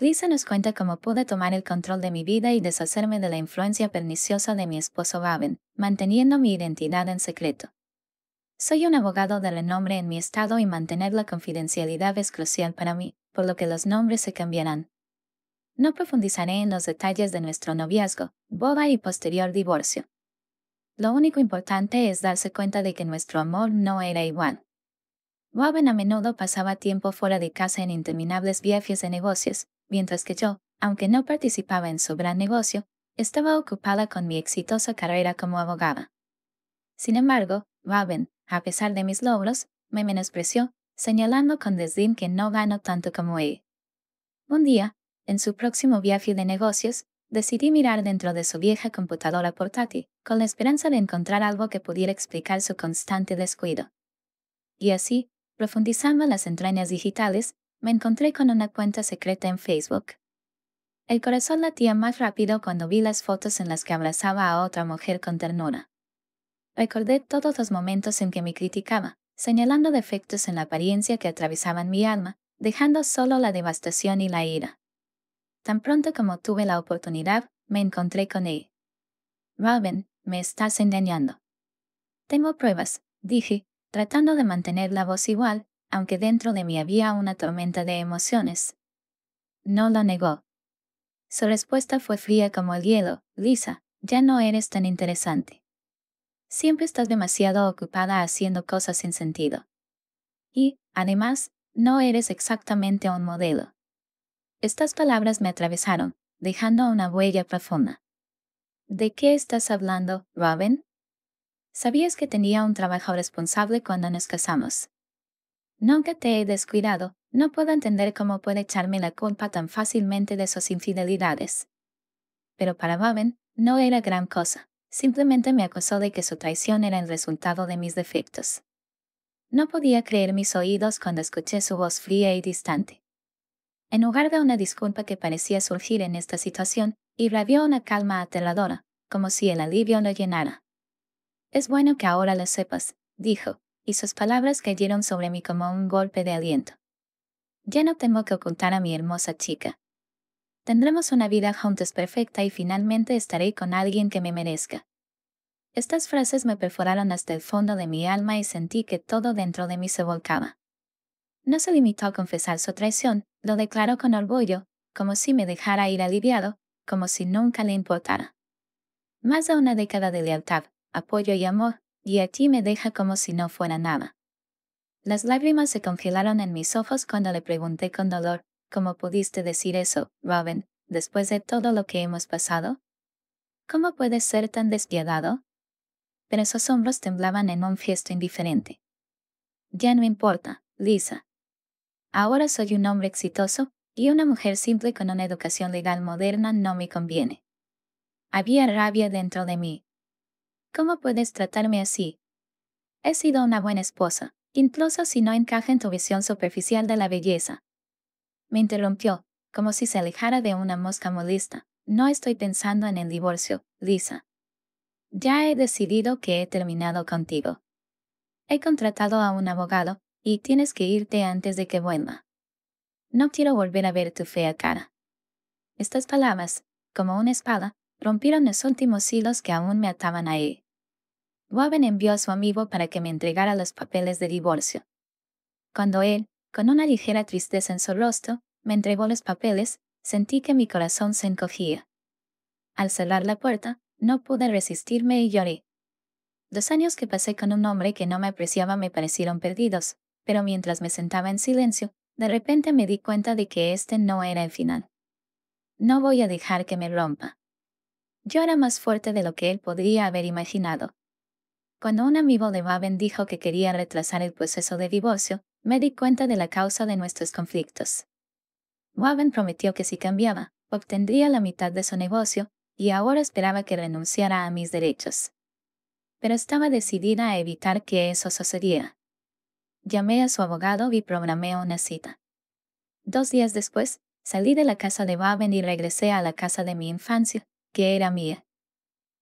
Lisa nos cuenta cómo pude tomar el control de mi vida y deshacerme de la influencia perniciosa de mi esposo Baben, manteniendo mi identidad en secreto. Soy un abogado de renombre en mi estado y mantener la confidencialidad es crucial para mí, por lo que los nombres se cambiarán. No profundizaré en los detalles de nuestro noviazgo, boda y posterior divorcio. Lo único importante es darse cuenta de que nuestro amor no era igual. Waben a menudo pasaba tiempo fuera de casa en interminables viajes de negocios, mientras que yo, aunque no participaba en su gran negocio, estaba ocupada con mi exitosa carrera como abogada. Sin embargo, Robin, a pesar de mis logros, me menospreció, señalando con desdén que no gano tanto como él. Un día, en su próximo viaje de negocios, decidí mirar dentro de su vieja computadora portátil, con la esperanza de encontrar algo que pudiera explicar su constante descuido. Y así, profundizando en las entrañas digitales, me encontré con una cuenta secreta en Facebook. El corazón latía más rápido cuando vi las fotos en las que abrazaba a otra mujer con ternura. Recordé todos los momentos en que me criticaba, señalando defectos en la apariencia que atravesaban mi alma, dejando solo la devastación y la ira. Tan pronto como tuve la oportunidad, me encontré con él. Robin, me estás engañando. Tengo pruebas, dije, tratando de mantener la voz igual, aunque dentro de mí había una tormenta de emociones. No lo negó. Su respuesta fue fría como el hielo, Lisa, ya no eres tan interesante. Siempre estás demasiado ocupada haciendo cosas sin sentido. Y, además, no eres exactamente un modelo. Estas palabras me atravesaron, dejando una huella profunda. ¿De qué estás hablando, Robin? Sabías que tenía un trabajo responsable cuando nos casamos. «Nunca te he descuidado, no puedo entender cómo puede echarme la culpa tan fácilmente de sus infidelidades. Pero para Bowen, no era gran cosa, simplemente me acusó de que su traición era el resultado de mis defectos. No podía creer mis oídos cuando escuché su voz fría y distante. En lugar de una disculpa que parecía surgir en esta situación, irradió una calma aterradora, como si el alivio lo llenara. Es bueno que ahora lo sepas, dijo, y sus palabras cayeron sobre mí como un golpe de aliento. Ya no tengo que ocultar a mi hermosa chica. Tendremos una vida juntos perfecta y finalmente estaré con alguien que me merezca. Estas frases me perforaron hasta el fondo de mi alma y sentí que todo dentro de mí se volcaba. No se limitó a confesar su traición, lo declaró con orgullo, como si me dejara ir aliviado, como si nunca le importara. Más de una década de lealtad, apoyo y amor, y ti me deja como si no fuera nada. Las lágrimas se congelaron en mis ojos cuando le pregunté con dolor, ¿cómo pudiste decir eso, Robin, después de todo lo que hemos pasado? ¿Cómo puedes ser tan despiadado? Pero sus hombros temblaban en un gesto indiferente. Ya no importa, Lisa. Ahora soy un hombre exitoso, y una mujer simple con una educación legal moderna no me conviene. Había rabia dentro de mí, ¿Cómo puedes tratarme así? He sido una buena esposa, incluso si no encaja en tu visión superficial de la belleza. Me interrumpió, como si se alejara de una mosca molesta. No estoy pensando en el divorcio, Lisa. Ya he decidido que he terminado contigo. He contratado a un abogado, y tienes que irte antes de que vuelva. No quiero volver a ver tu fea cara. Estas palabras, como una espada, rompieron los últimos hilos que aún me ataban a él. Waben envió a su amigo para que me entregara los papeles de divorcio. Cuando él, con una ligera tristeza en su rostro, me entregó los papeles, sentí que mi corazón se encogía. Al cerrar la puerta, no pude resistirme y lloré. Dos años que pasé con un hombre que no me apreciaba me parecieron perdidos, pero mientras me sentaba en silencio, de repente me di cuenta de que este no era el final. No voy a dejar que me rompa. Yo era más fuerte de lo que él podría haber imaginado. Cuando un amigo de baven dijo que quería retrasar el proceso de divorcio, me di cuenta de la causa de nuestros conflictos. Maven prometió que si cambiaba, obtendría la mitad de su negocio, y ahora esperaba que renunciara a mis derechos. Pero estaba decidida a evitar que eso sucediera. Llamé a su abogado y programé una cita. Dos días después, salí de la casa de Baven y regresé a la casa de mi infancia, que era mía.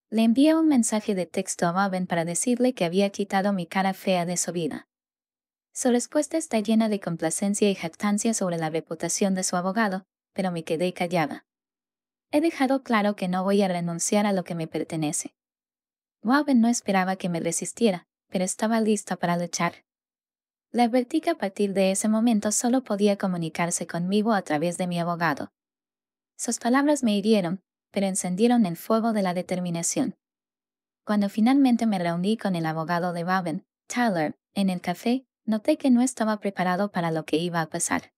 Le envié un mensaje de texto a Robin para decirle que había quitado mi cara fea de su vida. Su respuesta está llena de complacencia y jactancia sobre la reputación de su abogado, pero me quedé callada. He dejado claro que no voy a renunciar a lo que me pertenece. Robin no esperaba que me resistiera, pero estaba lista para luchar. Le advertí que a partir de ese momento solo podía comunicarse conmigo a través de mi abogado. Sus palabras me hirieron, pero encendieron el fuego de la determinación. Cuando finalmente me reuní con el abogado de Baven Tyler, en el café, noté que no estaba preparado para lo que iba a pasar.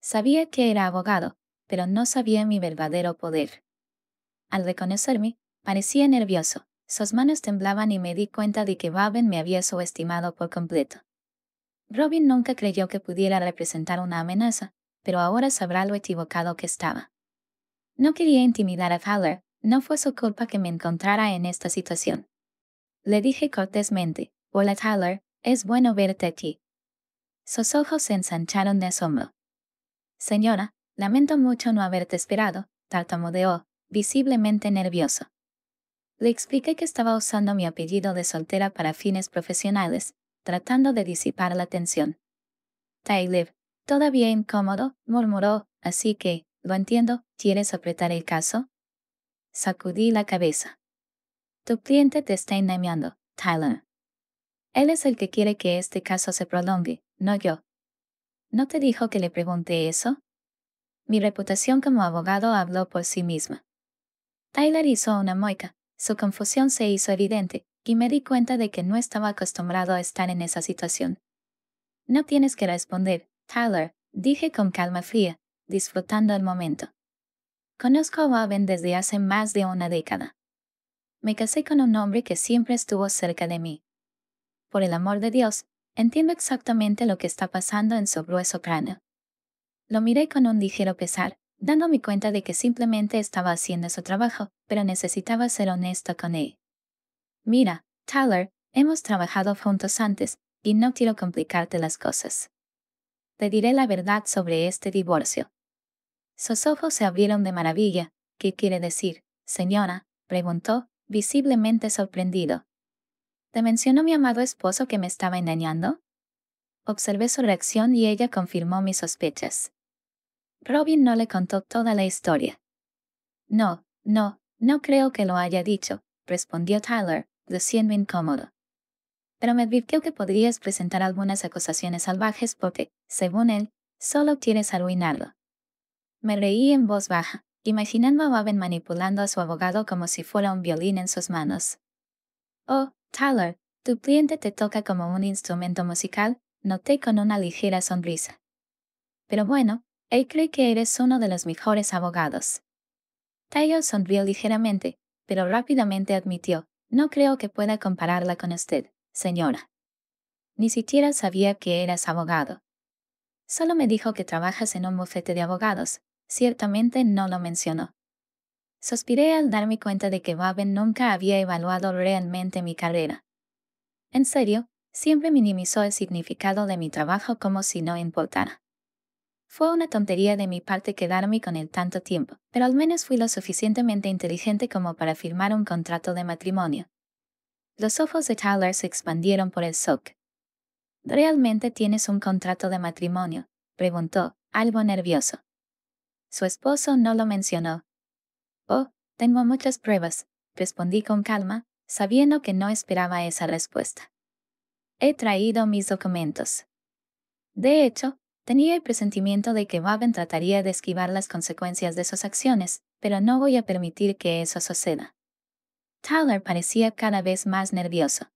Sabía que era abogado, pero no sabía mi verdadero poder. Al reconocerme, parecía nervioso, sus manos temblaban y me di cuenta de que baven me había subestimado por completo. Robin nunca creyó que pudiera representar una amenaza, pero ahora sabrá lo equivocado que estaba. No quería intimidar a Tyler, no fue su culpa que me encontrara en esta situación. Le dije cortésmente, hola Tyler, es bueno verte aquí. Sus ojos se ensancharon de asombro. Señora, lamento mucho no haberte esperado, tartamudeó, visiblemente nervioso. Le expliqué que estaba usando mi apellido de soltera para fines profesionales, tratando de disipar la tensión. Taylor, todavía incómodo, murmuró, así que, lo entiendo, ¿quieres apretar el caso? Sacudí la cabeza. Tu cliente te está engañando, Tyler. Él es el que quiere que este caso se prolongue, no yo. ¿No te dijo que le pregunté eso? Mi reputación como abogado habló por sí misma. Tyler hizo una moica, su confusión se hizo evidente, y me di cuenta de que no estaba acostumbrado a estar en esa situación. No tienes que responder, Tyler, dije con calma fría, disfrutando el momento. Conozco a Robin desde hace más de una década. Me casé con un hombre que siempre estuvo cerca de mí. Por el amor de Dios, entiendo exactamente lo que está pasando en su grueso cráneo. Lo miré con un ligero pesar, dándome cuenta de que simplemente estaba haciendo su trabajo, pero necesitaba ser honesto con él. Mira, Tyler, hemos trabajado juntos antes, y no quiero complicarte las cosas. Te diré la verdad sobre este divorcio. Sus ojos se abrieron de maravilla. ¿Qué quiere decir, señora? preguntó, visiblemente sorprendido. ¿Te mencionó mi amado esposo que me estaba engañando? Observé su reacción y ella confirmó mis sospechas. Robin no le contó toda la historia. No, no, no creo que lo haya dicho, respondió Tyler, diciendo incómodo. Pero me advirtió que podrías presentar algunas acusaciones salvajes porque, según él, solo quieres arruinarlo. Me reí en voz baja, imaginando a Robin manipulando a su abogado como si fuera un violín en sus manos. Oh, Tyler, tu cliente te toca como un instrumento musical, noté con una ligera sonrisa. Pero bueno, él cree que eres uno de los mejores abogados. Tyler sonrió ligeramente, pero rápidamente admitió, no creo que pueda compararla con usted, señora. Ni siquiera sabía que eras abogado. Solo me dijo que trabajas en un bufete de abogados, ciertamente no lo mencionó. Sospiré al darme cuenta de que Babin nunca había evaluado realmente mi carrera. En serio, siempre minimizó el significado de mi trabajo como si no importara. Fue una tontería de mi parte quedarme con él tanto tiempo, pero al menos fui lo suficientemente inteligente como para firmar un contrato de matrimonio. Los ojos de Tyler se expandieron por el shock. ¿Realmente tienes un contrato de matrimonio? preguntó, algo nervioso. Su esposo no lo mencionó. Oh, tengo muchas pruebas, respondí con calma, sabiendo que no esperaba esa respuesta. He traído mis documentos. De hecho, tenía el presentimiento de que Waben trataría de esquivar las consecuencias de sus acciones, pero no voy a permitir que eso suceda. Tyler parecía cada vez más nervioso.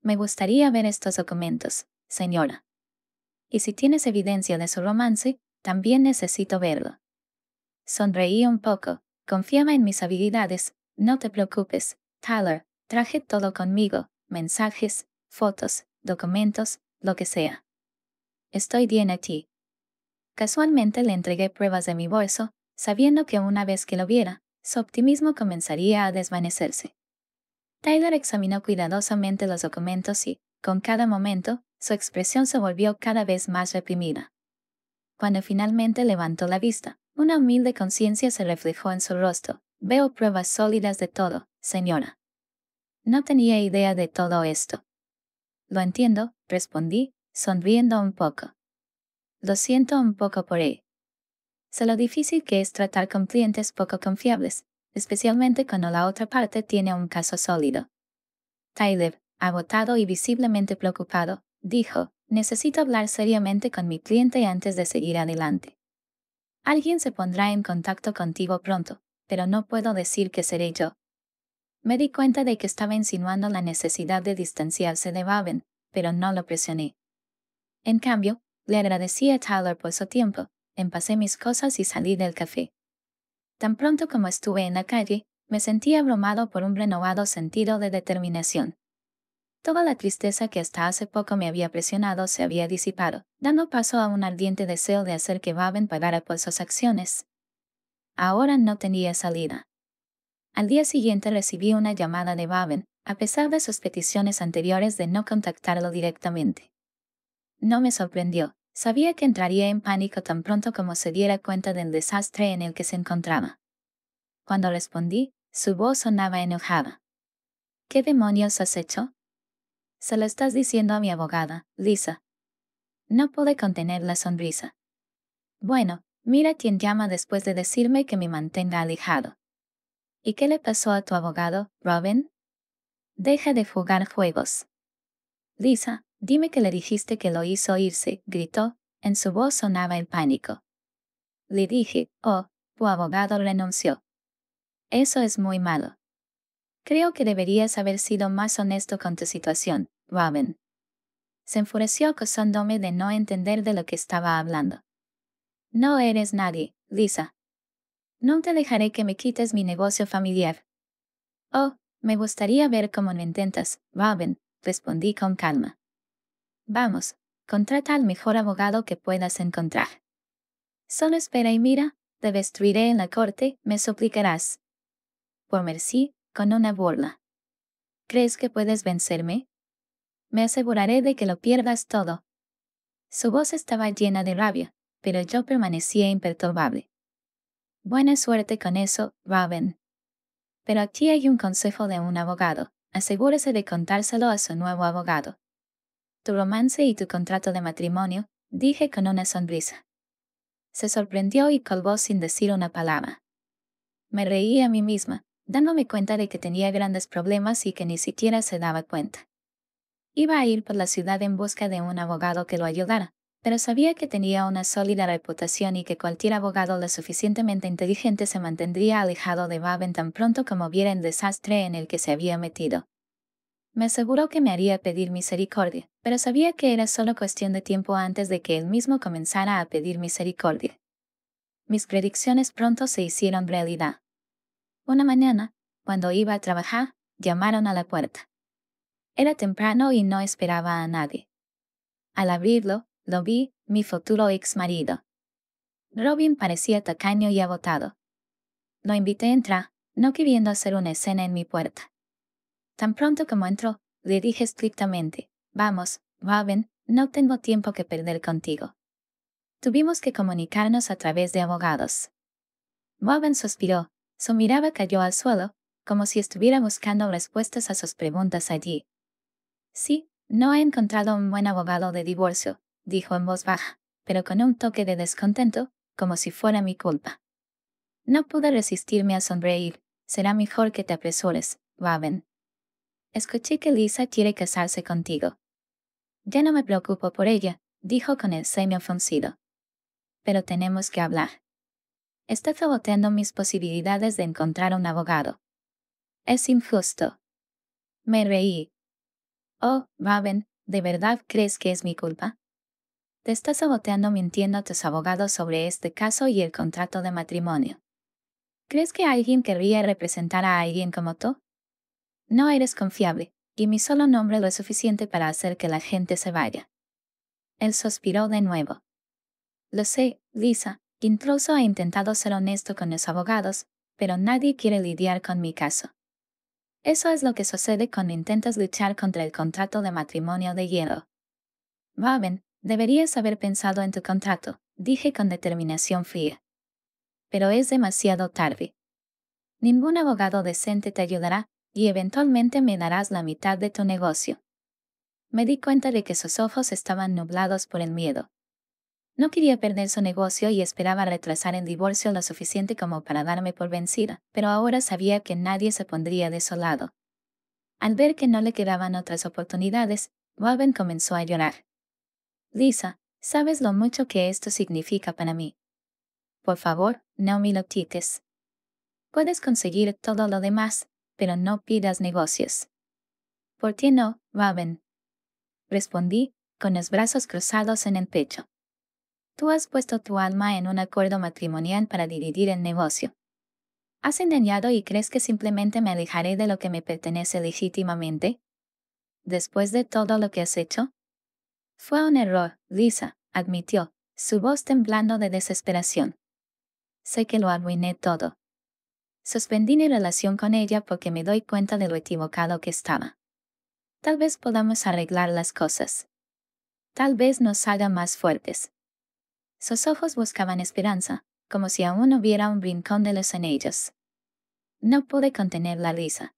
Me gustaría ver estos documentos, señora. Y si tienes evidencia de su romance, también necesito verlo. Sonreí un poco. Confiaba en mis habilidades. No te preocupes, Tyler. Traje todo conmigo. Mensajes, fotos, documentos, lo que sea. Estoy bien aquí. Casualmente le entregué pruebas de mi bolso, sabiendo que una vez que lo viera, su optimismo comenzaría a desvanecerse. Tyler examinó cuidadosamente los documentos y, con cada momento, su expresión se volvió cada vez más reprimida. Cuando finalmente levantó la vista, una humilde conciencia se reflejó en su rostro. Veo pruebas sólidas de todo, señora. No tenía idea de todo esto. Lo entiendo, respondí, sonriendo un poco. Lo siento un poco por él. Sé lo difícil que es tratar con clientes poco confiables, especialmente cuando la otra parte tiene un caso sólido. Tyler, agotado y visiblemente preocupado, dijo, necesito hablar seriamente con mi cliente antes de seguir adelante. Alguien se pondrá en contacto contigo pronto, pero no puedo decir que seré yo. Me di cuenta de que estaba insinuando la necesidad de distanciarse de Baben, pero no lo presioné. En cambio, le agradecí a Tyler por su tiempo, empasé mis cosas y salí del café. Tan pronto como estuve en la calle, me sentí abrumado por un renovado sentido de determinación. Toda la tristeza que hasta hace poco me había presionado se había disipado, dando paso a un ardiente deseo de hacer que Baben pagara por sus acciones. Ahora no tenía salida. Al día siguiente recibí una llamada de Baben, a pesar de sus peticiones anteriores de no contactarlo directamente. No me sorprendió, sabía que entraría en pánico tan pronto como se diera cuenta del desastre en el que se encontraba. Cuando respondí, su voz sonaba enojada. ¿Qué demonios has hecho? Se lo estás diciendo a mi abogada, Lisa. No pude contener la sonrisa. Bueno, mira quién llama después de decirme que me mantenga alejado. ¿Y qué le pasó a tu abogado, Robin? Deja de jugar juegos. Lisa, dime que le dijiste que lo hizo irse, gritó, en su voz sonaba el pánico. Le dije, oh, tu abogado renunció. Eso es muy malo. Creo que deberías haber sido más honesto con tu situación, Robin. Se enfureció acosándome de no entender de lo que estaba hablando. No eres nadie, Lisa. No te dejaré que me quites mi negocio familiar. Oh, me gustaría ver cómo lo intentas, Robin, respondí con calma. Vamos, contrata al mejor abogado que puedas encontrar. Solo espera y mira, te destruiré en la corte, me suplicarás. Por merci con una burla. ¿Crees que puedes vencerme? Me aseguraré de que lo pierdas todo. Su voz estaba llena de rabia, pero yo permanecía imperturbable. Buena suerte con eso, Robin. Pero aquí hay un consejo de un abogado. Asegúrese de contárselo a su nuevo abogado. Tu romance y tu contrato de matrimonio, dije con una sonrisa. Se sorprendió y colgó sin decir una palabra. Me reí a mí misma, dándome cuenta de que tenía grandes problemas y que ni siquiera se daba cuenta. Iba a ir por la ciudad en busca de un abogado que lo ayudara, pero sabía que tenía una sólida reputación y que cualquier abogado lo suficientemente inteligente se mantendría alejado de Baben tan pronto como viera el desastre en el que se había metido. Me aseguró que me haría pedir misericordia, pero sabía que era solo cuestión de tiempo antes de que él mismo comenzara a pedir misericordia. Mis predicciones pronto se hicieron realidad. Una mañana, cuando iba a trabajar, llamaron a la puerta. Era temprano y no esperaba a nadie. Al abrirlo, lo vi, mi futuro ex marido. Robin parecía tacaño y agotado. Lo invité a entrar, no queriendo hacer una escena en mi puerta. Tan pronto como entró, le dije estrictamente, vamos, Robin, no tengo tiempo que perder contigo. Tuvimos que comunicarnos a través de abogados. Robin suspiró, su mirada cayó al suelo, como si estuviera buscando respuestas a sus preguntas allí. Sí, no he encontrado un buen abogado de divorcio, dijo en voz baja, pero con un toque de descontento, como si fuera mi culpa. No pude resistirme a sonreír. Será mejor que te apresures, Vaven. Escuché que Lisa quiere casarse contigo. Ya no me preocupo por ella, dijo con el ceño fruncido. Pero tenemos que hablar está saboteando mis posibilidades de encontrar un abogado. Es injusto. Me reí. Oh, Raven, ¿de verdad crees que es mi culpa? Te estás saboteando mintiendo a tus abogados sobre este caso y el contrato de matrimonio. ¿Crees que alguien querría representar a alguien como tú? No eres confiable, y mi solo nombre lo es suficiente para hacer que la gente se vaya. Él suspiró de nuevo. Lo sé, Lisa, Incluso he intentado ser honesto con los abogados, pero nadie quiere lidiar con mi caso. Eso es lo que sucede cuando intentas luchar contra el contrato de matrimonio de hielo. Robin, deberías haber pensado en tu contrato, dije con determinación fría. Pero es demasiado tarde. Ningún abogado decente te ayudará, y eventualmente me darás la mitad de tu negocio. Me di cuenta de que sus ojos estaban nublados por el miedo, no quería perder su negocio y esperaba retrasar el divorcio lo suficiente como para darme por vencida, pero ahora sabía que nadie se pondría de su lado. Al ver que no le quedaban otras oportunidades, Robin comenzó a llorar. Lisa, sabes lo mucho que esto significa para mí. Por favor, no me lo quites. Puedes conseguir todo lo demás, pero no pidas negocios. ¿Por qué no, Robin? Respondí, con los brazos cruzados en el pecho. Tú has puesto tu alma en un acuerdo matrimonial para dividir el negocio. ¿Has engañado y crees que simplemente me alejaré de lo que me pertenece legítimamente? Después de todo lo que has hecho? Fue un error, Lisa, admitió, su voz temblando de desesperación. Sé que lo arruiné todo. Suspendí mi relación con ella porque me doy cuenta de lo equivocado que estaba. Tal vez podamos arreglar las cosas. Tal vez nos haga más fuertes. Sus ojos buscaban esperanza, como si aún hubiera un rincón de luz en ellos. No pude contener la risa.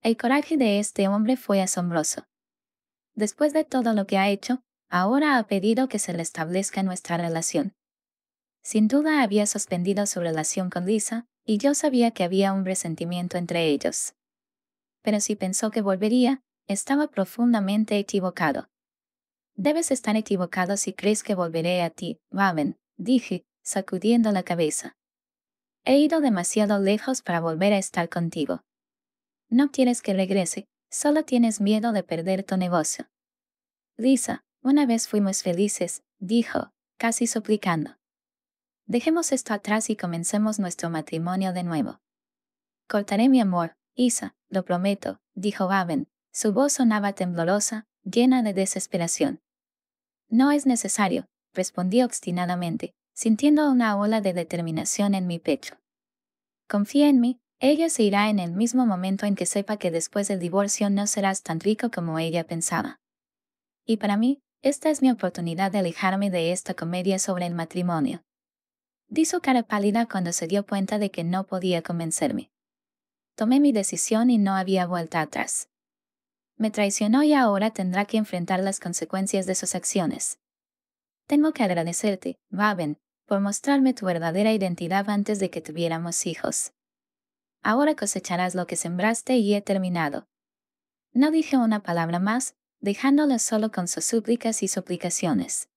El coraje de este hombre fue asombroso. Después de todo lo que ha hecho, ahora ha pedido que se restablezca nuestra relación. Sin duda había suspendido su relación con Lisa, y yo sabía que había un resentimiento entre ellos. Pero si pensó que volvería, estaba profundamente equivocado. Debes estar equivocado si crees que volveré a ti, Raven, dije, sacudiendo la cabeza. He ido demasiado lejos para volver a estar contigo. No quieres que regrese, solo tienes miedo de perder tu negocio. Lisa, una vez fuimos felices, dijo, casi suplicando. Dejemos esto atrás y comencemos nuestro matrimonio de nuevo. Cortaré mi amor, Isa, lo prometo, dijo Raven. Su voz sonaba temblorosa, llena de desesperación. No es necesario, respondí obstinadamente, sintiendo una ola de determinación en mi pecho. Confía en mí, ella se irá en el mismo momento en que sepa que después del divorcio no serás tan rico como ella pensaba. Y para mí, esta es mi oportunidad de alejarme de esta comedia sobre el matrimonio. Dijo cara pálida cuando se dio cuenta de que no podía convencerme. Tomé mi decisión y no había vuelta atrás me traicionó y ahora tendrá que enfrentar las consecuencias de sus acciones. Tengo que agradecerte, Baben, por mostrarme tu verdadera identidad antes de que tuviéramos hijos. Ahora cosecharás lo que sembraste y he terminado. No dije una palabra más, dejándola solo con sus súplicas y suplicaciones.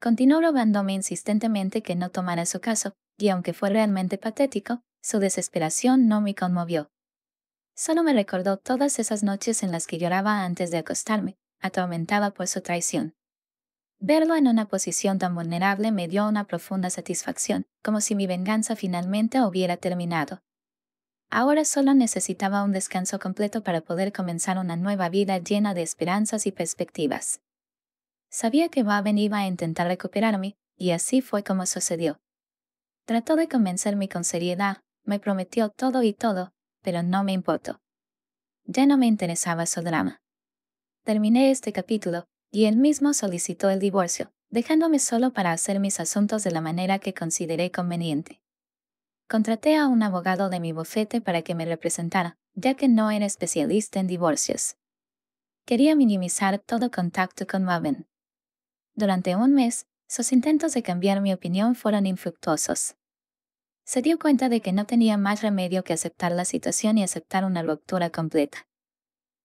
Continuó robándome insistentemente que no tomara su caso, y aunque fue realmente patético, su desesperación no me conmovió. Solo me recordó todas esas noches en las que lloraba antes de acostarme, atormentada por su traición. Verlo en una posición tan vulnerable me dio una profunda satisfacción, como si mi venganza finalmente hubiera terminado. Ahora solo necesitaba un descanso completo para poder comenzar una nueva vida llena de esperanzas y perspectivas. Sabía que Baben iba a intentar recuperarme, y así fue como sucedió. Trató de convencerme con seriedad, me prometió todo y todo, pero no me importó. Ya no me interesaba su drama. Terminé este capítulo y él mismo solicitó el divorcio, dejándome solo para hacer mis asuntos de la manera que consideré conveniente. Contraté a un abogado de mi bufete para que me representara, ya que no era especialista en divorcios. Quería minimizar todo contacto con Maven. Durante un mes, sus intentos de cambiar mi opinión fueron infructuosos se dio cuenta de que no tenía más remedio que aceptar la situación y aceptar una ruptura completa.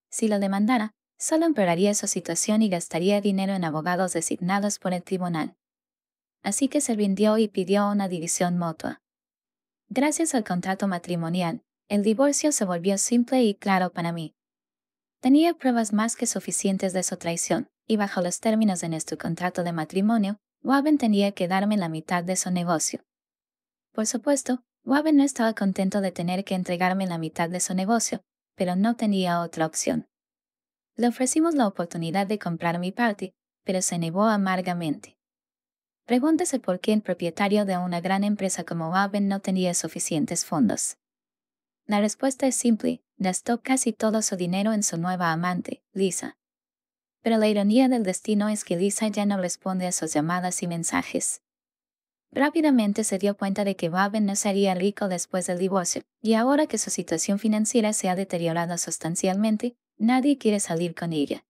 Si lo demandara, solo empeoraría su situación y gastaría dinero en abogados designados por el tribunal. Así que se rindió y pidió una división mutua. Gracias al contrato matrimonial, el divorcio se volvió simple y claro para mí. Tenía pruebas más que suficientes de su traición, y bajo los términos de nuestro contrato de matrimonio, Waben tenía que darme la mitad de su negocio, por supuesto, Waben no estaba contento de tener que entregarme la mitad de su negocio, pero no tenía otra opción. Le ofrecimos la oportunidad de comprar mi parte, pero se negó amargamente. Pregúntese por qué el propietario de una gran empresa como Waben no tenía suficientes fondos. La respuesta es simple, gastó casi todo su dinero en su nueva amante, Lisa. Pero la ironía del destino es que Lisa ya no responde a sus llamadas y mensajes. Rápidamente se dio cuenta de que Babin no sería rico después del divorcio, y ahora que su situación financiera se ha deteriorado sustancialmente, nadie quiere salir con ella.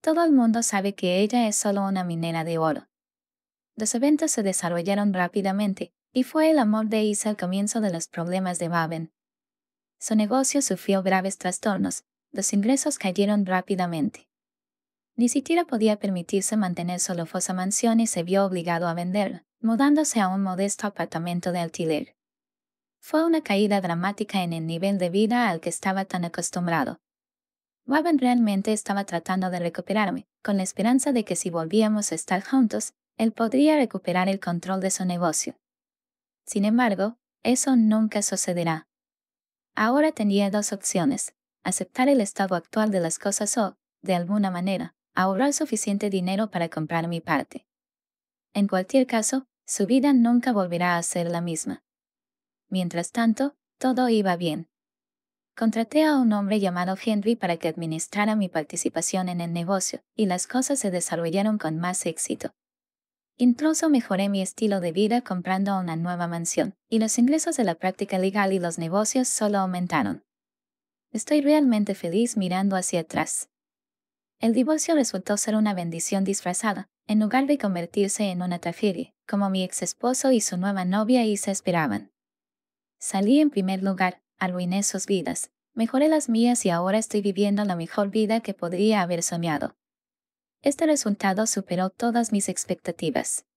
Todo el mundo sabe que ella es solo una minera de oro. Los eventos se desarrollaron rápidamente, y fue el amor de Isa el comienzo de los problemas de Baven. Su negocio sufrió graves trastornos, los ingresos cayeron rápidamente. Ni siquiera podía permitirse mantener su lofosa mansión y se vio obligado a venderla mudándose a un modesto apartamento de alquiler. Fue una caída dramática en el nivel de vida al que estaba tan acostumbrado. Robin realmente estaba tratando de recuperarme, con la esperanza de que si volvíamos a estar juntos, él podría recuperar el control de su negocio. Sin embargo, eso nunca sucederá. Ahora tenía dos opciones, aceptar el estado actual de las cosas o, de alguna manera, ahorrar suficiente dinero para comprar mi parte. En cualquier caso, su vida nunca volverá a ser la misma. Mientras tanto, todo iba bien. Contraté a un hombre llamado Henry para que administrara mi participación en el negocio, y las cosas se desarrollaron con más éxito. Incluso mejoré mi estilo de vida comprando una nueva mansión, y los ingresos de la práctica legal y los negocios solo aumentaron. Estoy realmente feliz mirando hacia atrás. El divorcio resultó ser una bendición disfrazada, en lugar de convertirse en una tragedia, como mi ex esposo y su nueva novia y se esperaban. Salí en primer lugar, arruiné sus vidas, mejoré las mías y ahora estoy viviendo la mejor vida que podría haber soñado. Este resultado superó todas mis expectativas.